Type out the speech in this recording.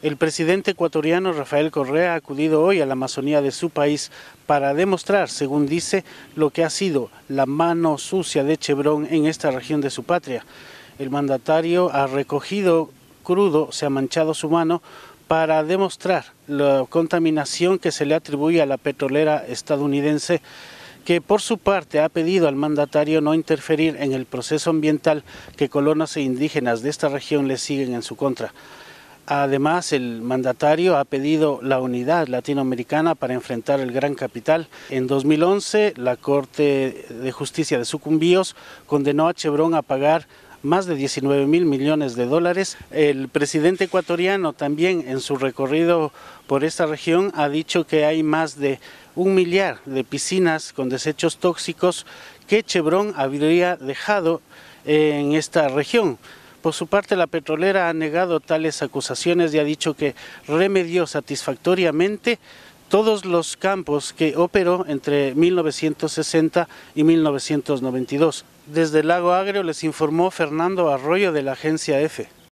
El presidente ecuatoriano Rafael Correa ha acudido hoy a la Amazonía de su país para demostrar, según dice, lo que ha sido la mano sucia de Chevron en esta región de su patria. El mandatario ha recogido crudo, se ha manchado su mano para demostrar la contaminación que se le atribuye a la petrolera estadounidense que por su parte ha pedido al mandatario no interferir en el proceso ambiental que colonos e indígenas de esta región le siguen en su contra. Además, el mandatario ha pedido la unidad latinoamericana para enfrentar el gran capital. En 2011, la Corte de Justicia de Sucumbíos condenó a Chevron a pagar más de 19 mil millones de dólares. El presidente ecuatoriano también en su recorrido por esta región ha dicho que hay más de un millar de piscinas con desechos tóxicos que Chevron habría dejado en esta región. Por su parte, la petrolera ha negado tales acusaciones y ha dicho que remedió satisfactoriamente todos los campos que operó entre 1960 y 1992. Desde el Lago Agrio les informó Fernando Arroyo de la agencia F.